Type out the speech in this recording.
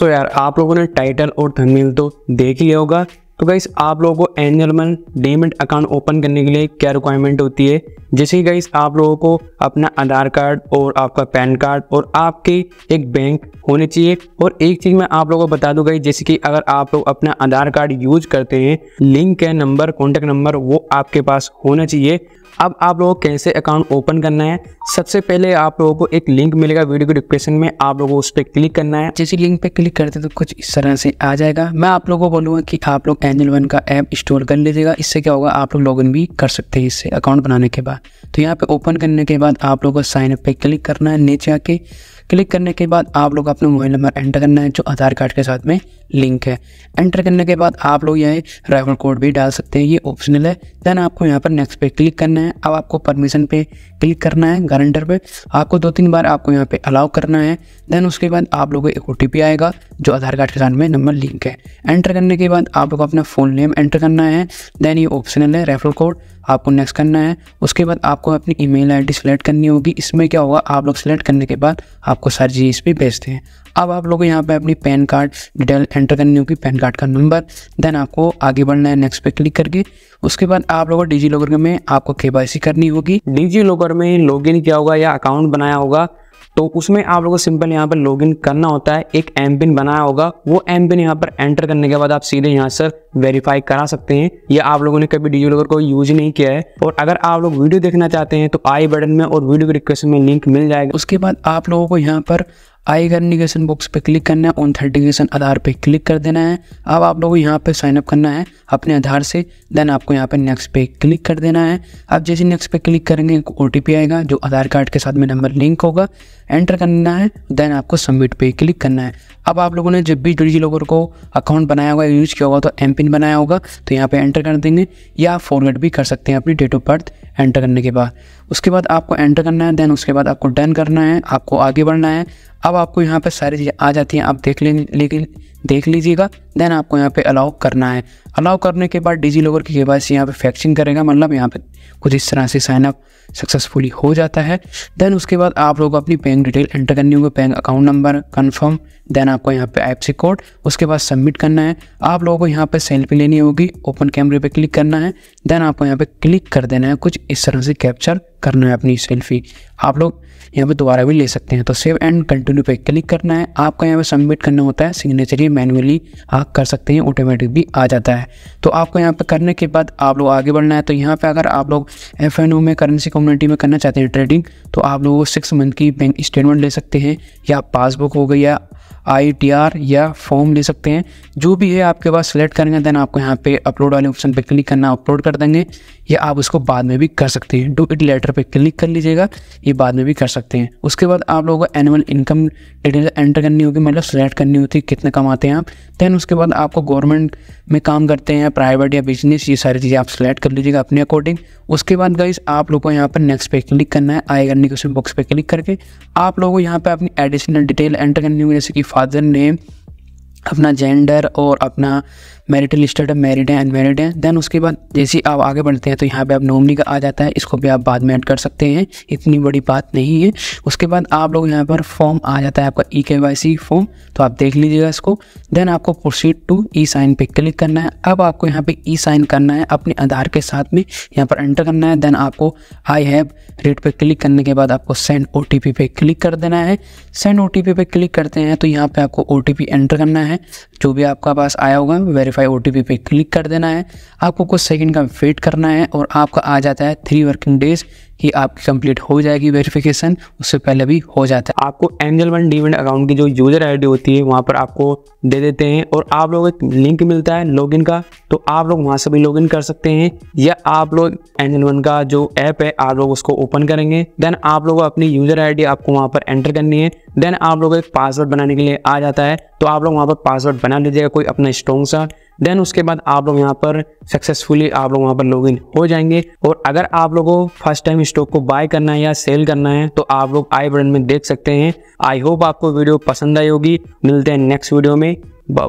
तो यार आप लोगों ने टाइटल और थंबनेल तो देख लिया होगा तो गाइस आप लोगों को एनुअल मन अकाउंट ओपन करने के लिए क्या रिक्वायरमेंट होती है जैसे कि गाइस आप लोगों को अपना आधार कार्ड और आपका पैन कार्ड और आपके एक बैंक होने चाहिए और एक चीज़ मैं आप लोगों को बता दूं गाइस जैसे कि अगर आप लोग अपना आधार कार्ड यूज करते हैं लिंक है नंबर कॉन्टेक्ट नंबर वो आपके पास होना चाहिए अब आप लोगों को कैसे अकाउंट ओपन करना है सबसे पहले आप लोगों को एक लिंक मिलेगा वीडियो के डिस्क्रिप्शन में आप लोगों को उस पर क्लिक करना है जैसे लिंक पे क्लिक करते हैं तो कुछ इस तरह से आ जाएगा मैं आप लोगों को बोलूँगा कि आप लोग एंजल वन का ऐप इंस्टॉल कर लीजिएगा इससे क्या होगा आप लोग लॉगिन भी कर सकते हैं इससे अकाउंट बनाने के बाद तो यहाँ पे ओपन करने के बाद आप लोगों को साइन अप पे क्लिक करना है नीचे आके क्लिक करने के बाद आप लोग अपना मोबाइल नंबर एंटर करना है जो आधार कार्ड के साथ में लिंक है एंटर करने के बाद आप लोग यहाँ रेफर कोड भी डाल सकते हैं ये ऑप्शनल है देन आपको यहाँ पर नेक्स्ट पे क्लिक करना है अब आपको परमिशन पे क्लिक करना है गारंटर पे आपको दो तीन बार आपको यहाँ पे अलाउ करना है देन उसके बाद आप लोगों को एक ओ आएगा जो आधार कार्ड के साथ में नंबर लिंक है एंटर करने के बाद आप लोग अपना फुल नेम एंटर करना है देन ये ऑप्शनल है रेफर कोड आपको नेक्स्ट करना है उसके बाद आपको अपनी ईमेल आईडी सेलेक्ट करनी होगी इसमें क्या होगा आप लोग सेलेक्ट करने के बाद आपको सर जी भी भेजते हैं अब आप लोग यहाँ पे अपनी पैन कार्ड डिटेल एंटर करनी होगी पैन कार्ड का नंबर देन आपको आगे बढ़ना है नेक्स्ट पे क्लिक करके उसके बाद आप लोगों को डिजी लॉकर में आपको के करनी होगी डिजी लॉकर में लॉगिन किया होगा या अकाउंट बनाया होगा तो उसमें आप लोगों को सिंपल यहाँ पर लॉगिन करना होता है एक एम पिन बनाया होगा वो एम पिन यहाँ पर एंटर करने के बाद आप सीधे यहाँ से वेरीफाई करा सकते हैं या आप लोगों ने कभी डिजी लॉकर को यूज नहीं किया है और अगर आप लोग वीडियो देखना चाहते हैं तो आई बटन में और वीडियो रिक्वेस्ट में लिंक मिल जाएगा उसके बाद आप लोगों को यहाँ पर आई निगेशन बॉक्स पे क्लिक करना है ऑथेंटिकेशन आधार पे क्लिक कर देना है अब आप लोगों को यहाँ पे साइनअप करना है अपने आधार से देन आपको यहाँ पे नेक्स्ट पे क्लिक कर देना है अब जैसे नेक्स्ट पे क्लिक करेंगे ओ आएगा जो आधार कार्ड के साथ में नंबर लिंक होगा एंटर करना है देन आपको सबमिट पे क्लिक करना है अब आप लोगों ने जब भी डिजी लॉकर को अकाउंट बनाया होगा यूज़ किया होगा तो एम पिन बनाया होगा तो यहाँ पर एंटर कर देंगे या फॉरवर्ड भी कर सकते हैं अपनी डेट ऑफ बर्थ एंटर करने के बाद उसके बाद आपको एंटर करना है देन उसके बाद आपको डन करना है आपको आगे बढ़ना है अब आपको यहाँ पर सारी चीज़ें आ जाती हैं आप देख लें लेकिन देख लीजिएगा देन आपको यहाँ पे अलाउ करना है अलाउ करने के बाद डिजी लॉकर की के बाद यहाँ पे फैक्सिंग करेगा मतलब यहाँ पे कुछ इस तरह से साइन अप सक्सेसफुली हो जाता है देन उसके बाद आप लोग अपनी बैंक डिटेल एंटर करनी होगी bank account number confirm then आपको यहाँ पे से कोड उसके बाद सबमिट करना है आप लोगों को यहाँ पे सेल्फी लेनी होगी ओपन कैमरे पे क्लिक करना है देन आपको यहाँ पे क्लिक कर देना है कुछ इस तरह से कैप्चर करना है अपनी सेल्फी आप लोग यहाँ पे दोबारा भी ले सकते हैं तो सेव एंड कंटिन्यू पे क्लिक करना है आपका यहाँ पे सबमिट करना होता है सिग्नेचर मैनुअली आप आप कर सकते हैं ऑटोमेटिक भी आ जाता है तो आपको यहाँ पर करने के बाद आप लोग आगे बढ़ना है तो यहाँ पर अगर आप लोग एफ में करेंसी कम्युनिटी में करना चाहते हैं ट्रेडिंग तो आप लोग सिक्स मंथ की बैंक स्टेटमेंट ले सकते हैं या पासबुक हो गई या आई टी आर या फॉर्म ले सकते हैं जो भी है आपके पास सेलेक्ट करेंगे देन आपको यहाँ पे अपलोड वाले ऑप्शन पे क्लिक करना अपलोड कर देंगे या आप उसको बाद में भी कर सकते हैं डू इट लेटर पे क्लिक कर लीजिएगा ये बाद में भी कर सकते हैं उसके बाद आप लोगों को एनुअल इनकम डिटेल एंटर करनी होगी मतलब सेलेक्ट करनी होती है कितने कमाते हैं आप दैन उसके बाद आपको गवर्नमेंट में काम करते हैं प्राइवेट या बिजनेस ये सारी चीज़ें आप सेलेक्ट कर लीजिएगा अपने अकॉर्डिंग उसके बाद गाइज आप लोग को यहाँ पर नेक्स्ट पे क्लिक करना है आई करनी के उसमें बॉक्स पर क्लिक करके आप लोगों को यहाँ पर अपनी एडिशनल डिटेल एंटर करनी होगी जैसे कि फादर ने अपना जेंडर और अपना मैरिटल ऑफ मैरिड है अनमेरिड है देन उसके बाद जैसे आप आगे बढ़ते हैं तो यहाँ पे आप नॉमनी का आ जाता है इसको भी आप बाद में ऐड कर सकते हैं इतनी बड़ी बात नहीं है उसके बाद आप लोग यहाँ पर फॉर्म आ जाता है आपका ई के वाई सी फॉर्म तो आप देख लीजिएगा इसको देन आपको प्रोसीड टू ई साइन पे क्लिक करना है अब आपको यहाँ पे ई साइन करना है अपने आधार के साथ में यहाँ पर एंटर करना है देन आपको आई हैव रेट पर क्लिक करने के बाद आपको सेंड ओ पे क्लिक कर देना है सेंड ओ पे क्लिक करते हैं तो यहाँ पर आपको ओ एंटर करना है जो भी आपका पास आया होगा वेरीफाई वेरीफाई ओ पे क्लिक कर देना है आपको कुछ सेकंड का वेट करना है और आपका आ जाता है थ्री वर्किंग डेज कि आपकी कंप्लीट हो जाएगी वेरिफिकेशन उससे पहले भी हो जाता है आपको एंजल वन डीवेंट अकाउंट की जो यूजर आईडी होती है वहाँ पर आपको दे देते हैं और आप लोग एक लिंक मिलता है लॉगिन का तो आप लोग वहाँ से भी लॉगिन कर सकते हैं या आप लोग एंजल वन का जो ऐप है आप लोग उसको ओपन करेंगे देन आप लोग अपनी यूजर आई आपको वहाँ पर एंटर करनी है देन आप लोग एक पासवर्ड बनाने के लिए आ जाता है तो आप लोग वहाँ पर पासवर्ड बना लीजिएगा कोई अपना स्ट्रॉन्ग सा देन उसके बाद आप लोग यहाँ पर सक्सेसफुली आप लोग वहाँ पर लॉग हो जाएंगे और अगर आप लोगों फर्स्ट टाइम स्टॉक को बाय करना है या सेल करना है तो आप लोग आई बटन में देख सकते हैं आई होप आपको वीडियो पसंद आई होगी मिलते हैं नेक्स्ट वीडियो में बाबा